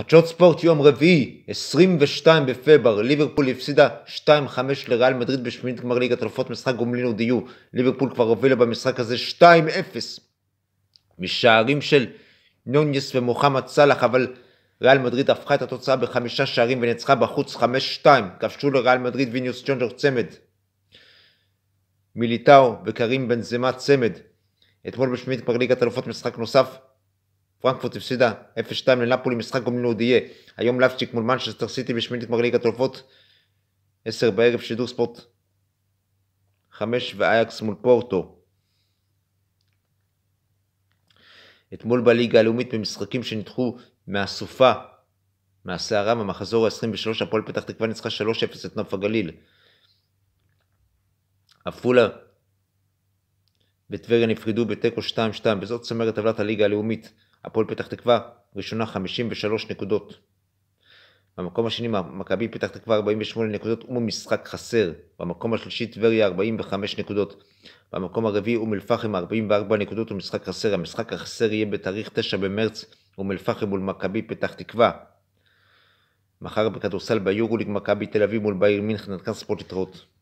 חדשות ספורט יום רביעי, 22 בפברואר, ליברפול הפסידה 2-5 לריאל מדריד בשמינית גמר ליגת אלופות משחק גומלין ודיו. ליברפול כבר הובילה במשחק הזה 2-0 משערים של נוניס ומוחמד סאלח, אבל ריאל מדריד הפכה את התוצאה בחמישה שערים וניצחה בחוץ 5-2. כבשו לריאל מדריד ויניוס ג'ונג'ר צמד. מיליטאו וקרים בנזמה צמד. אתמול בשמינית גמר ליגת אלופות משחק נוסף, פרנקפורט הפסידה 0-2 לנפולי, משחק גומלין אודיה. היום לפצ'יק מול מנצ'סטר סיטי בשמינית גמר ליגת אלופות. 10 בערב שידור ספורט 5 ואייקס מול פורטו. אתמול בליגה הלאומית במשחקים שנדחו מהסופה, מהסערה, במחזור ה-23, הפועל פתח תקווה ניצחה 3-0 את נוף הגליל. עפולה וטבריה נפרדו בתיקו 2-2, וזאת צמרת טבלת הליגה הלאומית. הפועל פתח תקווה ראשונה 53 נקודות. במקום השני מכבי פתח תקווה 48 נקודות ומשחק חסר. במקום השלישי טבריה 45 נקודות. במקום הרביעי אום אל-פחם 44 נקודות ומשחק חסר. המשחק החסר יהיה בתאריך 9 במרץ אום אל-פחם מול מכבי פתח תקווה. מחר בכדורסל ביורוליג מכבי תל אביב מול בעיר מינכן, נתקן ספורט יתרות.